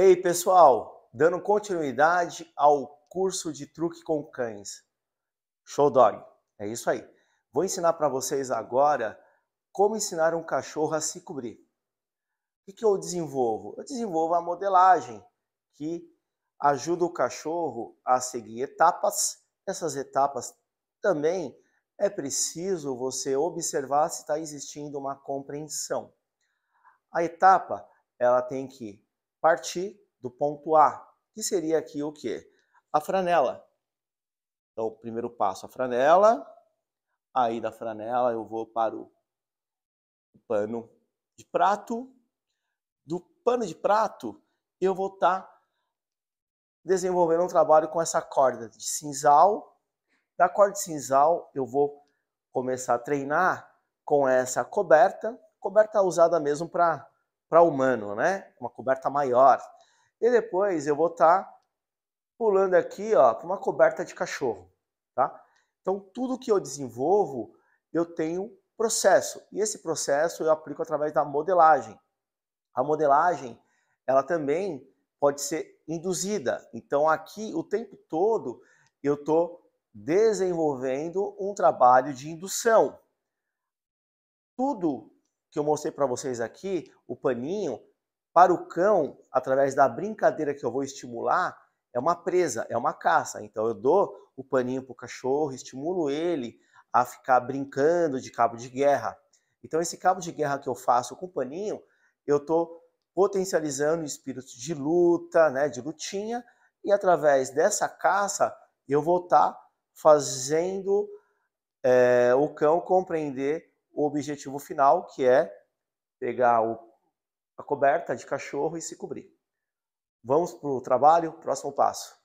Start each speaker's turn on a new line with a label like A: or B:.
A: Ei, pessoal, dando continuidade ao curso de truque com cães. Show dog. É isso aí. Vou ensinar para vocês agora como ensinar um cachorro a se cobrir. O que eu desenvolvo? Eu desenvolvo a modelagem que ajuda o cachorro a seguir etapas. Essas etapas também é preciso você observar se está existindo uma compreensão. A etapa ela tem que partir do ponto A, que seria aqui o quê? A franela. Então, o primeiro passo, a franela. Aí da franela eu vou para o pano de prato. Do pano de prato, eu vou estar tá desenvolvendo um trabalho com essa corda de cinzal. Da corda de cinzal, eu vou começar a treinar com essa coberta. Coberta usada mesmo para para humano, né? Uma coberta maior. E depois eu vou estar tá pulando aqui, ó, para uma coberta de cachorro, tá? Então tudo que eu desenvolvo, eu tenho processo. E esse processo eu aplico através da modelagem. A modelagem, ela também pode ser induzida. Então aqui o tempo todo eu estou desenvolvendo um trabalho de indução. Tudo que eu mostrei para vocês aqui, o paninho, para o cão, através da brincadeira que eu vou estimular, é uma presa, é uma caça. Então eu dou o paninho para o cachorro, estimulo ele a ficar brincando de cabo de guerra. Então esse cabo de guerra que eu faço com o paninho, eu estou potencializando o espírito de luta, né, de lutinha, e através dessa caça eu vou estar tá fazendo é, o cão compreender o objetivo final, que é pegar o, a coberta de cachorro e se cobrir. Vamos para o trabalho, próximo passo.